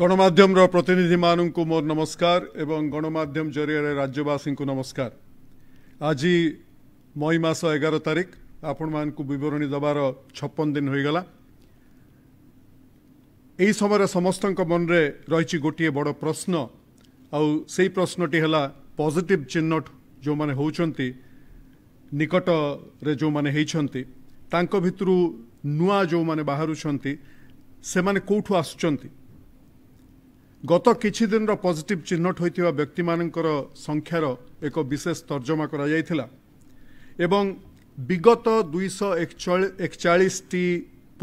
ଗଣମାଧ୍ୟମର ପ୍ରତିନିଧିମାନଙ୍କୁ ମୋର ନମସ୍କାର ଏବଂ ଗଣମାଧ୍ୟମ ଜରିଆରେ ରାଜ୍ୟବାସୀଙ୍କୁ ନମସ୍କାର ଆଜି ମଇ ମାସ ଏଗାର ତାରିଖ ଆପଣମାନଙ୍କୁ ବିବରଣୀ ଦେବାର ଛପନ ଦିନ ହୋଇଗଲା ଏହି ସମୟରେ ସମସ୍ତଙ୍କ ମନରେ ରହିଛି ଗୋଟିଏ ବଡ଼ ପ୍ରଶ୍ନ ଆଉ ସେହି ପ୍ରଶ୍ନଟି ହେଲା ପଜିଟିଭ ଚିହ୍ନଟ ଯେଉଁମାନେ ହେଉଛନ୍ତି ନିକଟରେ ଯେଉଁମାନେ ହୋଇଛନ୍ତି ତାଙ୍କ ଭିତରୁ ନୂଆ ଯେଉଁମାନେ ବାହାରୁଛନ୍ତି ସେମାନେ କେଉଁଠୁ ଆସୁଛନ୍ତି গত কিছুদিনর পজিটিভ চিহ্নট হয়ে ব্যক্তি মানকর সংখ্যার এক বিশেষ তর্জমা করা যাই এবং বিগত দুইশ একচাশটি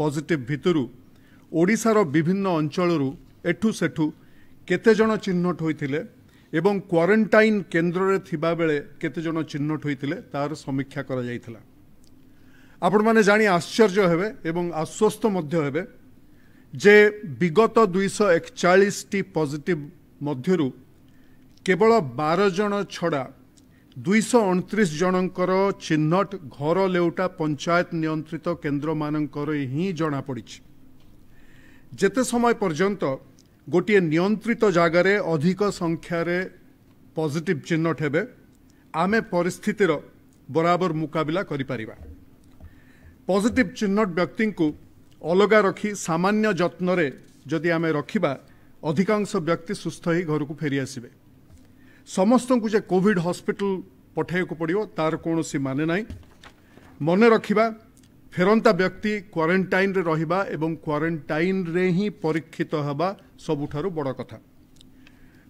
পজিটিভ ভিতর ওড়শার বিভিন্ন অঞ্চল এঠু সেঠু কেতেজন চিহ্নট হয়ে এবং কোয়ারেন্টাইন কেন্দ্রে থাকবে কেতেজন চিহ্নট হয়ে তার সমীক্ষা করা যাই আপন মানে জাঁ আশ্চর্য হবে এবং আশ্বস্ত মধ্য হবে ଯେ ବିଗତ ଦୁଇଶହ ଏକଚାଳିଶଟି ପଜିଟିଭ ମଧ୍ୟରୁ କେବଳ ବାର ଜଣ ଛଡ଼ା ଦୁଇଶହ ଅଣତିରିଶ ଜଣଙ୍କର ଚିହ୍ନଟ ଘର ଲେଉଟା ପଞ୍ଚାୟତ ନିୟନ୍ତ୍ରିତ କେନ୍ଦ୍ରମାନଙ୍କରେ ହିଁ ଜଣାପଡ଼ିଛି ଯେତେ ସମୟ ପର୍ଯ୍ୟନ୍ତ ଗୋଟିଏ ନିୟନ୍ତ୍ରିତ ଜାଗାରେ ଅଧିକ ସଂଖ୍ୟାରେ ପଜିଟିଭ ଚିହ୍ନଟ ହେବେ ଆମେ ପରିସ୍ଥିତିର ବରାବର ମୁକାବିଲା କରିପାରିବା ପଜିଟିଭ ଚିହ୍ନଟ ବ୍ୟକ୍ତିଙ୍କୁ ଅଲଗା ରଖି ସାମାନ୍ୟ ଯତ୍ନରେ ଯଦି ଆମେ ରଖିବା ଅଧିକାଂଶ ବ୍ୟକ୍ତି ସୁସ୍ଥ ହୋଇ ଘରକୁ ଫେରିଆସିବେ ସମସ୍ତଙ୍କୁ ଯେ କୋଭିଡ୍ ହସ୍ପିଟାଲ ପଠାଇବାକୁ ପଡ଼ିବ ତା'ର କୌଣସି ମାନେ ନାହିଁ ମନେ ରଖିବା ଫେରନ୍ତା ବ୍ୟକ୍ତି କ୍ୱାରେଣ୍ଟାଇନ୍ରେ ରହିବା ଏବଂ କ୍ୱାରେଣ୍ଟାଇନ୍ରେ ହିଁ ପରୀକ୍ଷିତ ହେବା ସବୁଠାରୁ ବଡ଼ କଥା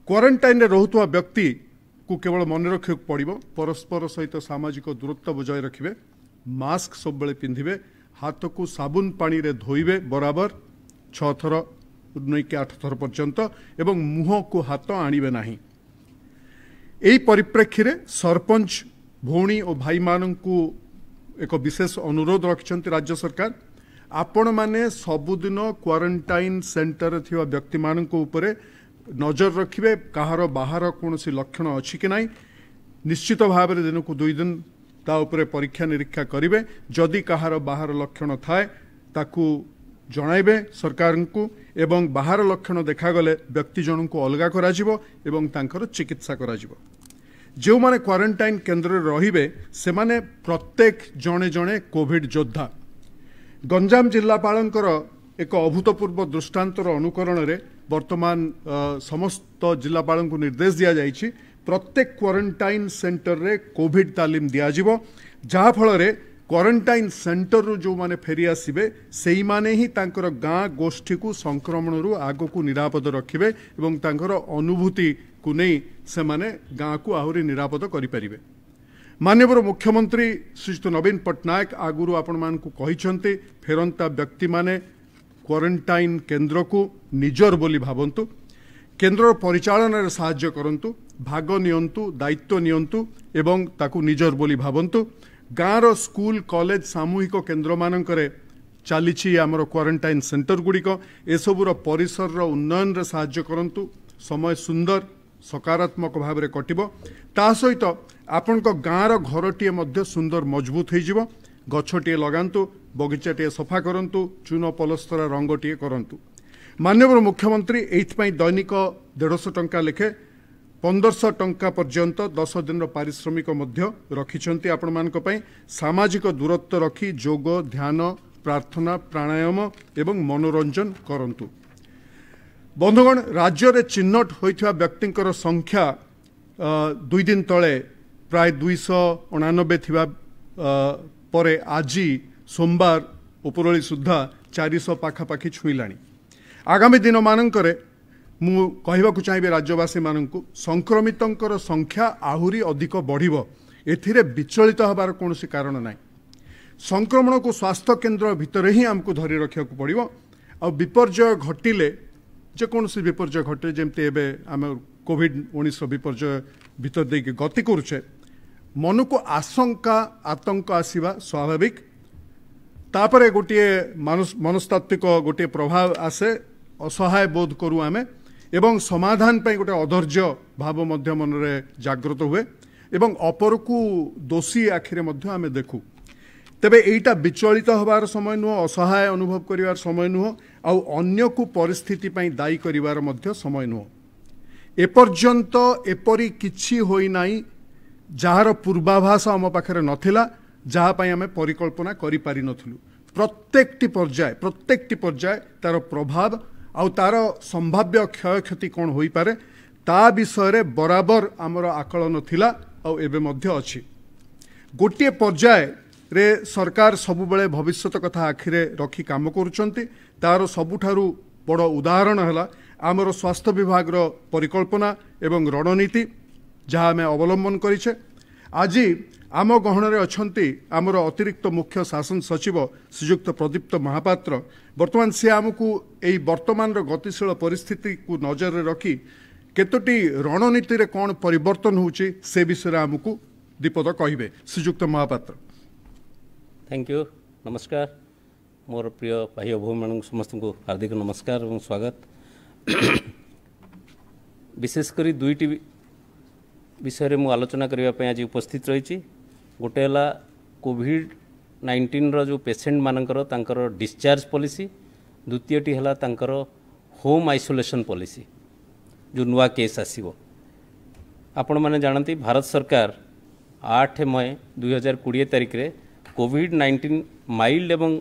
କ୍ୱାରେଣ୍ଟାଇନ୍ରେ ରହୁଥିବା ବ୍ୟକ୍ତିକୁ କେବଳ ମନେ ରଖିବାକୁ ପଡ଼ିବ ପରସ୍ପର ସହିତ ସାମାଜିକ ଦୂରତ୍ୱ ବଜାୟ ରଖିବେ ମାସ୍କ ସବୁବେଳେ ପିନ୍ଧିବେ ହାତକୁ ସାବୁନ ପାଣିରେ ଧୋଇବେ ବରାବର ଛଅ ଥର ନେଇକି ଆଠ ଥର ପର୍ଯ୍ୟନ୍ତ ଏବଂ ମୁହଁକୁ ହାତ ଆଣିବେ ନାହିଁ ଏହି ପରିପ୍ରେକ୍ଷୀରେ ସରପଞ୍ଚ ଭଉଣୀ ଓ ଭାଇମାନଙ୍କୁ ଏକ ବିଶେଷ ଅନୁରୋଧ ରଖିଛନ୍ତି ରାଜ୍ୟ ସରକାର ଆପଣମାନେ ସବୁଦିନ କ୍ୱାରେଣ୍ଟାଇନ୍ ସେଣ୍ଟରରେ ଥିବା ବ୍ୟକ୍ତିମାନଙ୍କ ଉପରେ ନଜର ରଖିବେ କାହାର ବାହାର କୌଣସି ଲକ୍ଷଣ ଅଛି କି ନାହିଁ ନିଶ୍ଚିତ ଭାବରେ ଦିନକୁ ଦୁଇ ଦିନ ତା ଉପରେ ପରୀକ୍ଷା ନିରୀକ୍ଷା କରିବେ ଯଦି କାହାର ବାହାର ଲକ୍ଷଣ ଥାଏ ତାକୁ ଜଣାଇବେ ସରକାରଙ୍କୁ ଏବଂ ବାହାର ଲକ୍ଷଣ ଦେଖାଗଲେ ବ୍ୟକ୍ତି ଜଣଙ୍କୁ ଅଲଗା କରାଯିବ ଏବଂ ତାଙ୍କର ଚିକିତ୍ସା କରାଯିବ ଯେଉଁମାନେ କ୍ୱାରେଣ୍ଟାଇନ୍ କେନ୍ଦ୍ରରେ ରହିବେ ସେମାନେ ପ୍ରତ୍ୟେକ ଜଣେ ଜଣେ କୋଭିଡ଼ ଯୋଦ୍ଧା ଗଞ୍ଜାମ ଜିଲ୍ଲାପାଳଙ୍କର ଏକ ଅଭୂତପୂର୍ବ ଦୃଷ୍ଟାନ୍ତର ଅନୁକରଣରେ ବର୍ତ୍ତମାନ ସମସ୍ତ ଜିଲ୍ଲାପାଳଙ୍କୁ ନିର୍ଦ୍ଦେଶ ଦିଆଯାଇଛି ପ୍ରତ୍ୟେକ କ୍ୱାରେଣ୍ଟାଇନ୍ ସେଣ୍ଟରରେ କୋଭିଡ୍ ତାଲିମ ଦିଆଯିବ ଯାହାଫଳରେ କ୍ୱାରେଣ୍ଟାଇନ୍ ସେଣ୍ଟରରୁ ଯେଉଁମାନେ ଫେରିଆସିବେ ସେଇମାନେ ହିଁ ତାଙ୍କର ଗାଁ ଗୋଷ୍ଠୀକୁ ସଂକ୍ରମଣରୁ ଆଗକୁ ନିରାପଦ ରଖିବେ ଏବଂ ତାଙ୍କର ଅନୁଭୂତିକୁ ନେଇ ସେମାନେ ଗାଁକୁ ଆହୁରି ନିରାପଦ କରିପାରିବେ ମାନ୍ୟବର ମୁଖ୍ୟମନ୍ତ୍ରୀ ଶ୍ରୀଯୁକ୍ତ ନବୀନ ପଟ୍ଟନାୟକ ଆଗରୁ ଆପଣମାନଙ୍କୁ କହିଛନ୍ତି ଫେରନ୍ତା ବ୍ୟକ୍ତିମାନେ କ୍ୱାରେଣ୍ଟାଇନ୍ କେନ୍ଦ୍ରକୁ ନିଜର ବୋଲି ଭାବନ୍ତୁ କେନ୍ଦ୍ରର ପରିଚାଳନାରେ ସାହାଯ୍ୟ କରନ୍ତୁ ଭାଗ ନିଅନ୍ତୁ ଦାୟିତ୍ୱ ନିଅନ୍ତୁ ଏବଂ ତାକୁ ନିଜର ବୋଲି ଭାବନ୍ତୁ ଗାଁର ସ୍କୁଲ କଲେଜ ସାମୂହିକ କେନ୍ଦ୍ରମାନଙ୍କରେ ଚାଲିଛି ଆମର କ୍ୱାରେଣ୍ଟାଇନ୍ ସେଣ୍ଟର ଗୁଡ଼ିକ ଏସବୁର ପରିସରର ଉନ୍ନୟନରେ ସାହାଯ୍ୟ କରନ୍ତୁ ସମୟ ସୁନ୍ଦର ସକାରାତ୍ମକ ଭାବରେ କଟିବ ତା ସହିତ ଆପଣଙ୍କ ଗାଁର ଘରଟିଏ ମଧ୍ୟ ସୁନ୍ଦର ମଜବୁତ ହୋଇଯିବ ଗଛଟିଏ ଲଗାନ୍ତୁ ବଗିଚାଟିଏ ସଫା କରନ୍ତୁ ଚୂନ ପଲସ୍ତରା ରଙ୍ଗଟିଏ କରନ୍ତୁ ମାନ୍ୟବର ମୁଖ୍ୟମନ୍ତ୍ରୀ ଏଇଥିପାଇଁ ଦୈନିକ ଦେଢ଼ଶହ ଟଙ୍କା ଲେଖେ ପନ୍ଦରଶହ ଟଙ୍କା ପର୍ଯ୍ୟନ୍ତ ଦଶ ଦିନର ପାରିଶ୍ରମିକ ମଧ୍ୟ ରଖିଛନ୍ତି ଆପଣମାନଙ୍କ ପାଇଁ ସାମାଜିକ ଦୂରତ୍ୱ ରଖି ଯୋଗ ଧ୍ୟାନ ପ୍ରାର୍ଥନା ପ୍ରାଣାୟାମ ଏବଂ ମନୋରଞ୍ଜନ କରନ୍ତୁ ବନ୍ଧୁଗଣ ରାଜ୍ୟରେ ଚିହ୍ନଟ ହୋଇଥିବା ବ୍ୟକ୍ତିଙ୍କର ସଂଖ୍ୟା ଦୁଇ ଦିନ ତଳେ ପ୍ରାୟ ଦୁଇଶହ ଅଣାନବେ ଥିବା ପରେ ଆଜି ସୋମବାର ଉପରଓଳି ସୁଦ୍ଧା ଚାରିଶହ ପାଖାପାଖି ଛୁଇଁଲାଣି ଆଗାମୀ ଦିନମାନଙ୍କରେ ମୁଁ କହିବାକୁ ଚାହିଁବି ରାଜ୍ୟବାସୀମାନଙ୍କୁ ସଂକ୍ରମିତଙ୍କର ସଂଖ୍ୟା ଆହୁରି ଅଧିକ ବଢ଼ିବ ଏଥିରେ ବିଚଳିତ ହେବାର କୌଣସି କାରଣ ନାହିଁ ସଂକ୍ରମଣକୁ ସ୍ୱାସ୍ଥ୍ୟକେନ୍ଦ୍ର ଭିତରେ ହିଁ ଆମକୁ ଧରି ରଖିବାକୁ ପଡ଼ିବ ଆଉ ବିପର୍ଯ୍ୟୟ ଘଟିଲେ ଯେକୌଣସି ବିପର୍ଯ୍ୟୟ ଘଟିଲେ ଯେମିତି ଏବେ ଆମେ କୋଭିଡ଼ ଉଣେଇଶର ବିପର୍ଯ୍ୟୟ ଭିତରେ ଦେଇକି ଗତି କରୁଛେ ମନକୁ ଆଶଙ୍କା ଆତଙ୍କ ଆସିବା ସ୍ୱାଭାବିକ ତାପରେ ଗୋଟିଏ ମନସ୍ତାତ୍ତ୍ୱିକ ଗୋଟିଏ ପ୍ରଭାବ ଆସେ ଅସହାୟ ବୋଧ କରୁ ଆମେ ଏବଂ ସମାଧାନ ପାଇଁ ଗୋଟେ ଅଧୈର୍ଯ୍ୟ ଭାବ ମଧ୍ୟ ମନରେ ଜାଗ୍ରତ ହୁଏ ଏବଂ ଅପରକୁ ଦୋଷୀ ଆଖିରେ ମଧ୍ୟ ଆମେ ଦେଖୁ ତେବେ ଏଇଟା ବିଚଳିତ ହେବାର ସମୟ ନୁହଁ ଅସହାୟ ଅନୁଭବ କରିବାର ସମୟ ନୁହଁ ଆଉ ଅନ୍ୟକୁ ପରିସ୍ଥିତି ପାଇଁ ଦାୟୀ କରିବାର ମଧ୍ୟ ସମୟ ନୁହଁ ଏପର୍ଯ୍ୟନ୍ତ ଏପରି କିଛି ହୋଇନାହିଁ ଯାହାର ପୂର୍ବାଭାସ ଆମ ପାଖରେ ନଥିଲା ଯାହା ପାଇଁ ଆମେ ପରିକଳ୍ପନା କରିପାରିନଥିଲୁ ପ୍ରତ୍ୟେକଟି ପର୍ଯ୍ୟାୟ ପ୍ରତ୍ୟେକଟି ପର୍ଯ୍ୟାୟ ତା'ର ପ୍ରଭାବ ଆଉ ତା'ର ସମ୍ଭାବ୍ୟ କ୍ଷୟକ୍ଷତି କ'ଣ ହୋଇପାରେ ତା ବିଷୟରେ ବରାବର ଆମର ଆକଳନ ଥିଲା ଆଉ ଏବେ ମଧ୍ୟ ଅଛି ଗୋଟିଏ ପର୍ଯ୍ୟାୟରେ ସରକାର ସବୁବେଳେ ଭବିଷ୍ୟତ କଥା ଆଖିରେ ରଖି କାମ କରୁଛନ୍ତି ତା'ର ସବୁଠାରୁ ବଡ଼ ଉଦାହରଣ ହେଲା ଆମର ସ୍ୱାସ୍ଥ୍ୟ ବିଭାଗର ପରିକଳ୍ପନା ଏବଂ ରଣନୀତି ଯାହା ଆମେ ଅବଲମ୍ବନ କରିଛେ ଆଜି ଆମ ଗହଣରେ ଅଛନ୍ତି ଆମର ଅତିରିକ୍ତ ମୁଖ୍ୟ ଶାସନ ସଚିବ ଶ୍ରୀଯୁକ୍ତ ପ୍ରଦୀପ୍ତ ମହାପାତ୍ର ବର୍ତ୍ତମାନ ସେ ଆମକୁ ଏଇ ବର୍ତ୍ତମାନର ଗତିଶୀଳ ପରିସ୍ଥିତିକୁ ନଜରରେ ରଖି କେତୋଟି ରଣନୀତିରେ କ'ଣ ପରିବର୍ତ୍ତନ ହେଉଛି ସେ ବିଷୟରେ ଆମକୁ ଦୀପଦ କହିବେ ଶ୍ରୀଯୁକ୍ତ ମହାପାତ୍ର ଥ୍ୟାଙ୍କ ୟୁ ନମସ୍କାର ମୋର ପ୍ରିୟ ଭାଇ ଭଉଣୀମାନଙ୍କୁ ସମସ୍ତଙ୍କୁ ହାର୍ଦ୍ଦିକ ନମସ୍କାର ଏବଂ ସ୍ୱାଗତ ବିଶେଷ କରି ଦୁଇଟି ବିଷୟରେ ମୁଁ ଆଲୋଚନା କରିବା ପାଇଁ ଆଜି ଉପସ୍ଥିତ ରହିଛି ଗୋଟେ ହେଲା କୋଭିଡ଼ ନାଇଣ୍ଟିନ୍ର ଯେଉଁ ପେସେଣ୍ଟମାନଙ୍କର ତାଙ୍କର ଡିସଚାର୍ଜ ପଲିସି ଦ୍ୱିତୀୟଟି ହେଲା ତାଙ୍କର ହୋମ୍ ଆଇସୋଲେସନ୍ ପଲିସି ଯେଉଁ ନୂଆ କେସ୍ ଆସିବ ଆପଣମାନେ ଜାଣନ୍ତି ଭାରତ ସରକାର ଆଠ ମେ ଦୁଇହଜାର କୋଡ଼ିଏ ତାରିଖରେ କୋଭିଡ଼ ନାଇଣ୍ଟିନ୍ ମାଇଲ୍ଡ ଏବଂ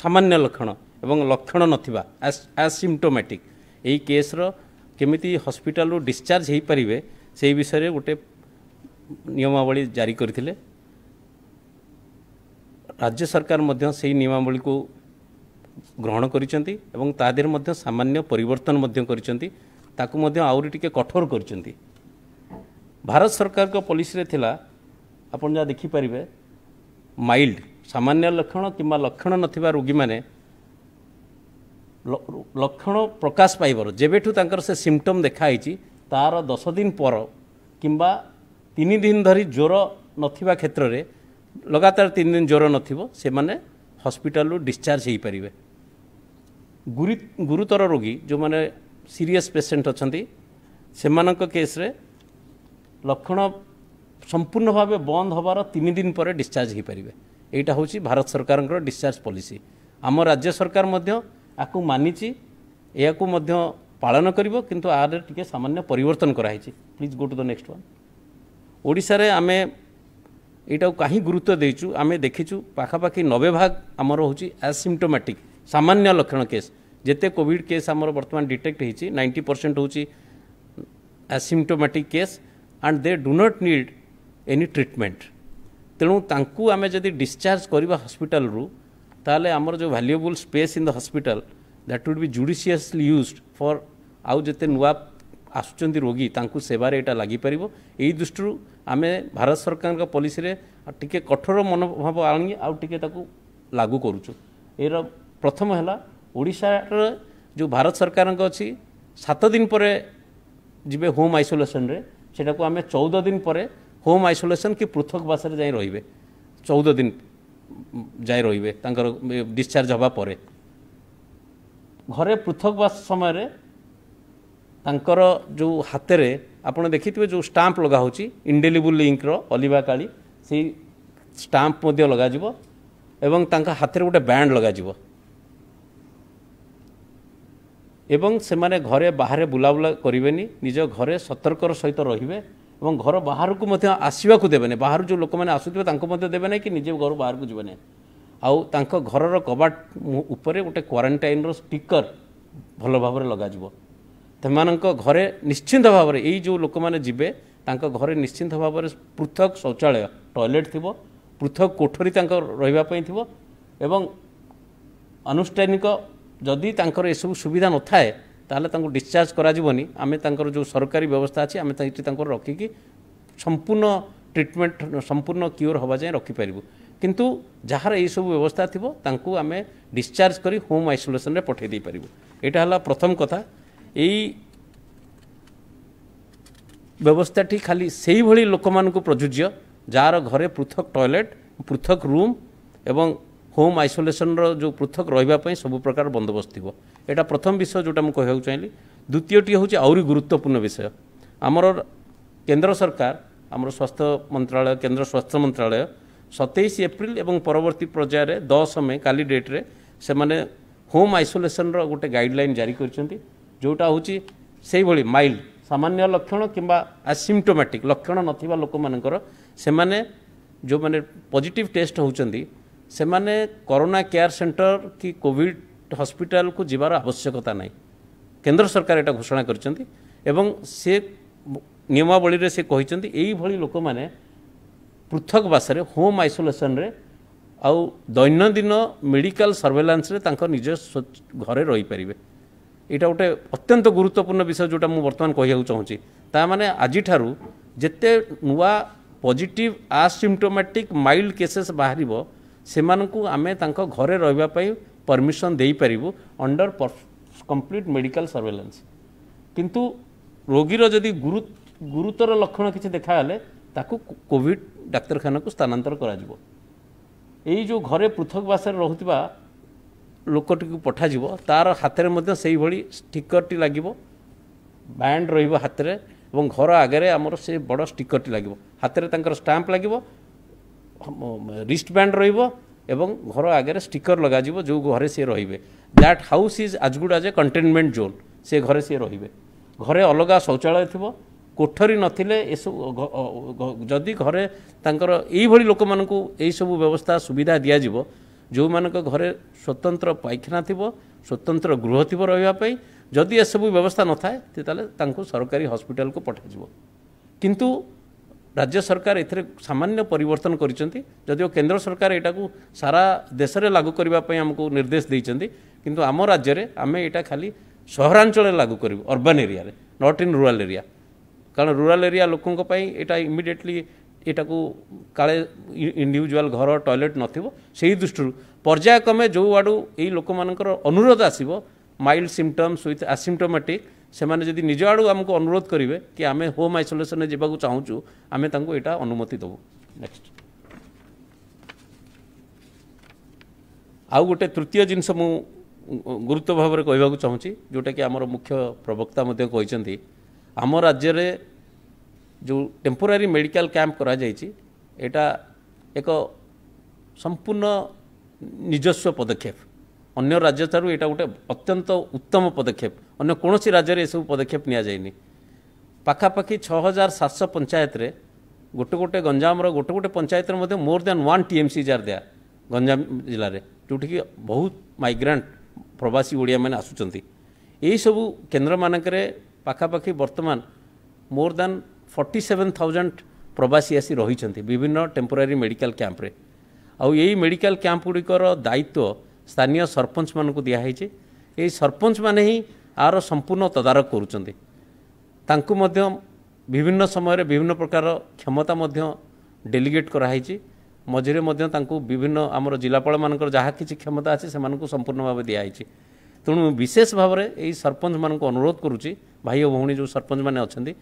ସାମାନ୍ୟ ଲକ୍ଷଣ ଏବଂ ଲକ୍ଷଣ ନଥିବା ଆସିମ୍ଟୋମେଟିକ୍ ଏହି କେସ୍ର କେମିତି ହସ୍ପିଟାଲରୁ ଡିସଚାର୍ଜ ହୋଇପାରିବେ ସେହି ବିଷୟରେ ଗୋଟେ ନିୟମାବଳୀ ଜାରି କରିଥିଲେ ରାଜ୍ୟ ସରକାର ମଧ୍ୟ ସେହି ନିୟମାବଳୀକୁ ଗ୍ରହଣ କରିଛନ୍ତି ଏବଂ ତା ଦେହରେ ମଧ୍ୟ ସାମାନ୍ୟ ପରିବର୍ତ୍ତନ ମଧ୍ୟ କରିଛନ୍ତି ତାକୁ ମଧ୍ୟ ଆହୁରି ଟିକିଏ କଠୋର କରିଛନ୍ତି ଭାରତ ସରକାରଙ୍କ ପଲିସିରେ ଥିଲା ଆପଣ ଯାହା ଦେଖିପାରିବେ ମାଇଲ୍ଡ ସାମାନ୍ୟ ଲକ୍ଷଣ କିମ୍ବା ଲକ୍ଷଣ ନଥିବା ରୋଗୀମାନେ ଲକ୍ଷଣ ପ୍ରକାଶ ପାଇବାର ଯେବେଠୁ ତାଙ୍କର ସେ ସିମ୍ଟମ୍ ଦେଖା ତା'ର ଦଶ ଦିନ ପର କିମ୍ବା ତିନି ଦିନ ଧରି ଜ୍ୱର ନଥିବା କ୍ଷେତ୍ରରେ ଲଗାତାର ତିନି ଦିନ ଜ୍ୱର ନଥିବ ସେମାନେ ହସ୍ପିଟାଲରୁ ଡିସଚାର୍ଜ ହୋଇପାରିବେ ଗୁରୁତର ରୋଗୀ ଯେଉଁମାନେ ସିରିୟସ୍ ପେସେଣ୍ଟ ଅଛନ୍ତି ସେମାନଙ୍କ କେସ୍ରେ ଲକ୍ଷଣ ସମ୍ପୂର୍ଣ୍ଣ ଭାବେ ବନ୍ଦ ହେବାର ତିନି ଦିନ ପରେ ଡିସଚାର୍ଜ ହୋଇପାରିବେ ଏଇଟା ହେଉଛି ଭାରତ ସରକାରଙ୍କର ଡିସଚାର୍ଜ ପଲିସି ଆମ ରାଜ୍ୟ ସରକାର ମଧ୍ୟ ଆକୁ ମାନିଛି ଏହାକୁ ମଧ୍ୟ ପାଳନ କରିବ କିନ୍ତୁ ଆରେ ଟିକେ ସାମାନ୍ୟ ପରିବର୍ତ୍ତନ କରାହୋଇଛି please go to the next one ଓଡ଼ିଶାରେ ଆମେ ଏଇଟାକୁ କାହିଁ ଗୁରୁତ୍ୱ ଦେଇଛୁ ଆମେ ଦେଖିଛୁ ପାଖାପାଖି ନବେ ଭାଗ ଆମର ହେଉଛି ଆସିମ୍ଟୋମାଟିକ୍ ସାମାନ୍ୟ ଲକ୍ଷଣ କେସ୍ ଯେତେ କୋଭିଡ଼ କେସ୍ ଆମର ବର୍ତ୍ତମାନ ଡିଟେକ୍ଟ ହେଇଛି ନାଇଣ୍ଟି ପରସେଣ୍ଟ ହେଉଛି asymptomatic case and they do not need any treatment ତେଣୁ ତାଙ୍କୁ ଆମେ ଯଦି ଡିସଚାର୍ଜ କରିବା ହସ୍ପିଟାଲରୁ ତାହେଲେ ଆମର ଯେଉଁ valuable space in the hospital that would be judiciously used for ଆଉ ଯେତେ ନୂଆ ଆସୁଛନ୍ତି ରୋଗୀ ତାଙ୍କୁ ସେବାରେ ଏଇଟା ଲାଗିପାରିବ ଏଇ ଦୃଷ୍ଟିରୁ ଆମେ ଭାରତ ସରକାରଙ୍କ ପଲିସିରେ ଟିକେ କଠୋର ମନୋଭାବ ଆଣି ଆଉ ଟିକେ ତାକୁ ଲାଗୁ କରୁଛୁ ଏର ପ୍ରଥମ ହେଲା ଓଡ଼ିଶାର ଯେଉଁ ଭାରତ ସରକାରଙ୍କ ଅଛି ସାତ ଦିନ ପରେ ଯିବେ ହୋମ୍ ଆଇସୋଲେସନ୍ରେ ଚଉଦ ଦିନ ପରେ ହୋମ୍ ଆଇସୋଲେସନ୍ କି ପୃଥକ কি ଯାଇ ରହିବେ ଚଉଦ ଦିନ ଯାଇ ରହିବେ ତାଙ୍କର ଡିସଚାର୍ଜ ହେବା ପରେ ଘରେ ପୃଥକ ବାସ ସମୟରେ ତାଙ୍କର ଯେଉଁ ହାତରେ ଆପଣ ଦେଖିଥିବେ ଯେଉଁ ଷ୍ଟାମ୍ପ ଲଗା ହେଉଛି ଇଣ୍ଡେଲିବୁଲ୍ ଇଙ୍କର ଅଲିଭା କାଳି ସେଇ ଷ୍ଟାମ୍ପ ମଧ୍ୟ ଲଗାଯିବ ଏବଂ ତାଙ୍କ ହାତରେ ଗୋଟେ ବ୍ୟାଣ୍ଡ ଲଗାଯିବ ଏବଂ ସେମାନେ ଘରେ ବାହାରେ ବୁଲାବୁଲା କରିବେନି ନିଜ ଘରେ ସତର୍କର ସହିତ ରହିବେ ଏବଂ ଘର ବାହାରକୁ ମଧ୍ୟ ଆସିବାକୁ ଦେବେନି ବାହାରୁ ଯେଉଁ ଲୋକମାନେ ଆସୁଥିବେ ତାଙ୍କୁ ମଧ୍ୟ ଦେବେ ନାହିଁ କି ନିଜେ ଘରୁ ବାହାରକୁ ଯିବେ ନାହିଁ ଆଉ ତାଙ୍କ ଘରର କବାଟ ଉପରେ ଗୋଟେ କ୍ୱାରେଣ୍ଟାଇନ୍ର ଷ୍ଟିକର ଭଲ ଭାବରେ ଲଗାଯିବ ସେମାନଙ୍କ ଘରେ ନିଶ୍ଚିନ୍ତ ଭାବରେ ଏଇ ଯେଉଁ ଲୋକମାନେ ଯିବେ ତାଙ୍କ ଘରେ ନିଶ୍ଚିନ୍ତ ଭାବରେ ପୃଥକ ଶୌଚାଳୟ ଟଏଲେଟ୍ ଥିବ ପୃଥକ କୋଠରୀ ତାଙ୍କ ରହିବା ପାଇଁ ଥିବ ଏବଂ ଆନୁଷ୍ଠାନିକ ଯଦି ତାଙ୍କର ଏସବୁ ସୁବିଧା ନଥାଏ ତାହେଲେ ତାଙ୍କୁ ଡିସଚାର୍ଜ କରାଯିବନି ଆମେ ତାଙ୍କର ଯେଉଁ ସରକାରୀ ବ୍ୟବସ୍ଥା ଅଛି ଆମେ ଏଠି ତାଙ୍କର ରଖିକି ସମ୍ପୂର୍ଣ୍ଣ ଟ୍ରିଟମେଣ୍ଟ ସମ୍ପୂର୍ଣ୍ଣ କ୍ୟୁର୍ ହେବା ଯାଏଁ ରଖିପାରିବୁ କିନ୍ତୁ ଯାହାର ଏଇସବୁ ବ୍ୟବସ୍ଥା ଥିବ ତାଙ୍କୁ ଆମେ ଡିସଚାର୍ଜ କରି ହୋମ୍ ଆଇସୋଲେସନରେ ପଠାଇ ଦେଇପାରିବୁ ଏଇଟା ହେଲା ପ୍ରଥମ କଥା यवस्थाटी खाली से लोक मान प्रजुज्य जार घर पृथक टॉयलेट पृथक रूम एवं होम आइसोलेसन रो पृथक रही सब प्रकार बंदोबस्त थी यहाँ प्रथम विषय जोटा मुझे चाहिए द्वितीयटी हूँ आहरी गुरुत्वपूर्ण विषय आमर केन्द्र सरकार आम स्वास्थ्य मंत्रालय केन्द्र स्वास्थ्य मंत्रालय सतैश एप्रिल परवर्त पर्यायर दस मे का डेट्रे होम आइसोलेसन रोटे गाइडल जारी करती ଯେଉଁଟା ହେଉଛି ସେଇଭଳି ମାଇଲ୍ଡ ସାମାନ୍ୟ ଲକ୍ଷଣ କିମ୍ବା ଆସିମ୍ଟୋମାଟିକ୍ ଲକ୍ଷଣ ନଥିବା ଲୋକମାନଙ୍କର ସେମାନେ ଯେଉଁମାନେ ପଜିଟିଭ୍ ଟେଷ୍ଟ ହେଉଛନ୍ତି ସେମାନେ କରୋନା କେୟାର ସେଣ୍ଟର କି କୋଭିଡ଼ ହସ୍ପିଟାଲକୁ ଯିବାର ଆବଶ୍ୟକତା ନାହିଁ କେନ୍ଦ୍ର ସରକାର ଏଇଟା ଘୋଷଣା କରିଛନ୍ତି ଏବଂ ସେ ନିୟମାବଳୀରେ ସେ କହିଛନ୍ତି ଏଇଭଳି ଲୋକମାନେ ପୃଥକବାସରେ ହୋମ୍ ଆଇସୋଲେସନରେ ଆଉ ଦୈନନ୍ଦିନ ମେଡ଼ିକାଲ ସର୍ଭେଲାନ୍ସରେ ତାଙ୍କ ନିଜ ଘରେ ରହିପାରିବେ ଏଇଟା ଗୋଟେ ଅତ୍ୟନ୍ତ ଗୁରୁତ୍ୱପୂର୍ଣ୍ଣ ବିଷୟ ଯେଉଁଟା ମୁଁ ବର୍ତ୍ତମାନ କହିବାକୁ ଚାହୁଁଛି ତା'ମାନେ ଆଜିଠାରୁ ଯେତେ ନୂଆ ପଜିଟିଭ୍ ଆସିମ୍ଟୋମାଟିକ୍ ମାଇଲ୍ଡ କେସେସ୍ ବାହାରିବ ସେମାନଙ୍କୁ ଆମେ ତାଙ୍କ ଘରେ ରହିବା ପାଇଁ ପରମିସନ୍ ଦେଇପାରିବୁ ଅଣ୍ଡର କମ୍ପ୍ଲିଟ୍ ମେଡ଼ିକାଲ ସର୍ଭେଲାନ୍ସ କିନ୍ତୁ ରୋଗୀର ଯଦି ଗୁରୁ ଗୁରୁତର ଲକ୍ଷଣ କିଛି ଦେଖାହେଲେ ତାକୁ କୋଭିଡ଼ ଡାକ୍ତରଖାନାକୁ ସ୍ଥାନାନ୍ତର କରାଯିବ ଏଇ ଯେଉଁ ଘରେ ପୃଥକବାସରେ ରହୁଥିବା ଲୋକଟିକୁ ପଠାଯିବ ତା'ର ହାତରେ ମଧ୍ୟ ସେଇଭଳି ଷ୍ଟିକର୍ଟି ଲାଗିବ ବ୍ୟାଣ୍ଡ ରହିବ ହାତରେ ଏବଂ ଘର ଆଗରେ ଆମର ସେ ବଡ଼ ଷ୍ଟିକର୍ଟି ଲାଗିବ ହାତରେ ତାଙ୍କର ଷ୍ଟାମ୍ପ ଲାଗିବ ରିଷ୍ଟ ବ୍ୟାଣ୍ଡ ରହିବ ଏବଂ ଘର ଆଗରେ ଷ୍ଟିକର ଲଗାଯିବ ଯେଉଁ ଘରେ ସିଏ ରହିବେ that house is as good as a containment zone ସେ ଘରେ ସିଏ ରହିବେ ଘରେ ଅଲଗା ଶୌଚାଳୟ ଥିବ କୋଠରୀ ନଥିଲେ ଏସବୁ ଯଦି ଘରେ ତାଙ୍କର ଏଇଭଳି ଲୋକମାନଙ୍କୁ ଏଇସବୁ ବ୍ୟବସ୍ଥା ସୁବିଧା ଦିଆଯିବ ଯେଉଁମାନଙ୍କ ଘରେ ସ୍ୱତନ୍ତ୍ର ପାଇଖାନା ଥିବ ସ୍ୱତନ୍ତ୍ର ଗୃହ ଥିବ ରହିବା ପାଇଁ ଯଦି ଏସବୁ ବ୍ୟବସ୍ଥା ନଥାଏ ତାହେଲେ ତାଙ୍କୁ ସରକାରୀ ହସ୍ପିଟାଲକୁ ପଠାଯିବ କିନ୍ତୁ ରାଜ୍ୟ ସରକାର ଏଥିରେ ସାମାନ୍ୟ ପରିବର୍ତ୍ତନ କରିଛନ୍ତି ଯଦିଓ କେନ୍ଦ୍ର ସରକାର ଏଇଟାକୁ ସାରା ଦେଶରେ ଲାଗୁ କରିବା ପାଇଁ ଆମକୁ ନିର୍ଦ୍ଦେଶ ଦେଇଛନ୍ତି କିନ୍ତୁ ଆମ ରାଜ୍ୟରେ ଆମେ ଏଇଟା ଖାଲି ସହରାଞ୍ଚଳରେ ଲାଗୁ କରିବୁ ଅର୍ବାନ୍ ଏରିଆରେ ନଟ୍ ଇନ୍ ରୁରାଲ୍ ଏରିଆ କାରଣ ରୁରାଲ୍ ଏରିଆ ଲୋକଙ୍କ ପାଇଁ ଏଇଟା ଇମିଡ଼ିଏଟଲି এটা কো কালে ইন্ডিভিজুয়াল ঘর টয়লেট নথিবো সেই দষ্টু পর্যায়ক্রমে জৌ ওয়াডু এই লোকমানক অনুরোধ আসিব মাইল্ড সিম্পটমস উইথ অ্যাসিম্পটোম্যাটিক সেমান যদি নিজা আডু আমক অনুরোধ করিবে কি আমি হোম আইসোলেশনে জিবাকু চাওচু আমি তংকো এটা অনুমতি দেব নেক্সট আউ গটে তৃতীয় জিনসম গুরুত্ব ভাবরে কইবাকু চাওচি জোটা কি আমরো মুখ্য प्रवक्ता মধ্যে কইচন্তি আমরো রাজ্যরে ଯେଉଁ ଟେମ୍ପୋରାରୀ ମେଡ଼ିକାଲ କ୍ୟାମ୍ପ କରାଯାଇଛି ଏଇଟା ଏକ ସମ୍ପୂର୍ଣ୍ଣ ନିଜସ୍ୱ ପଦକ୍ଷେପ ଅନ୍ୟ ରାଜ୍ୟ ଠାରୁ ଏଇଟା ଗୋଟେ ଅତ୍ୟନ୍ତ ଉତ୍ତମ ପଦକ୍ଷେପ ଅନ୍ୟ କୌଣସି ରାଜ୍ୟରେ ଏସବୁ ପଦକ୍ଷେପ ନିଆଯାଇନି ପାଖାପାଖି ଛଅ ହଜାର ସାତଶହ ପଞ୍ଚାୟତରେ ଗୋଟେ ଗୋଟେ ଗଞ୍ଜାମର ଗୋଟେ ଗୋଟେ ପଞ୍ଚାୟତରେ ମଧ୍ୟ more than one T M C ଯାର୍ ଦିଆ ଗଞ୍ଜାମ ଜିଲ୍ଲାରେ ଯେଉଁଠିକି ବହୁତ ମାଇଗ୍ରାଣ୍ଟ ପ୍ରବାସୀ ଓଡ଼ିଆମାନେ ଆସୁଛନ୍ତି ଏହିସବୁ କେନ୍ଦ୍ରମାନଙ୍କରେ ପାଖାପାଖି ବର୍ତ୍ତମାନ ମୋର ଦେନ୍ ଫର୍ଟି ସେଭେନ୍ ଥାଉଜେଣ୍ଡ ପ୍ରବାସୀ ଆସି ରହିଛନ୍ତି ବିଭିନ୍ନ ଟେମ୍ପୋରାରୀ ମେଡ଼ିକାଲ କ୍ୟାମ୍ପରେ ଆଉ ଏଇ ମେଡ଼ିକାଲ କ୍ୟାମ୍ପ ଗୁଡ଼ିକର ଦାୟିତ୍ୱ ସ୍ଥାନୀୟ ସରପଞ୍ଚମାନଙ୍କୁ ଦିଆହେଇଛି ଏହି ସରପଞ୍ଚମାନେ ହିଁ ଆର ସମ୍ପୂର୍ଣ୍ଣ ତଦାରଖ କରୁଛନ୍ତି ତାଙ୍କୁ ମଧ୍ୟ ବିଭିନ୍ନ ସମୟରେ ବିଭିନ୍ନ ପ୍ରକାର କ୍ଷମତା ମଧ୍ୟ ଡେଲିଗେଟ୍ କରାହେଇଛି ମଝିରେ ମଧ୍ୟ ତାଙ୍କୁ ବିଭିନ୍ନ ଆମର ଜିଲ୍ଲାପାଳମାନଙ୍କର ଯାହା କିଛି କ୍ଷମତା ଅଛି ସେମାନଙ୍କୁ ସମ୍ପୂର୍ଣ୍ଣ ଭାବେ ଦିଆହେଇଛି ତେଣୁ ବିଶେଷ ଭାବରେ ଏହି ସରପଞ୍ଚମାନଙ୍କୁ ଅନୁରୋଧ କରୁଛି ଭାଇ ଓ ଭଉଣୀ ଯେଉଁ ସରପଞ୍ଚମାନେ ଅଛନ୍ତି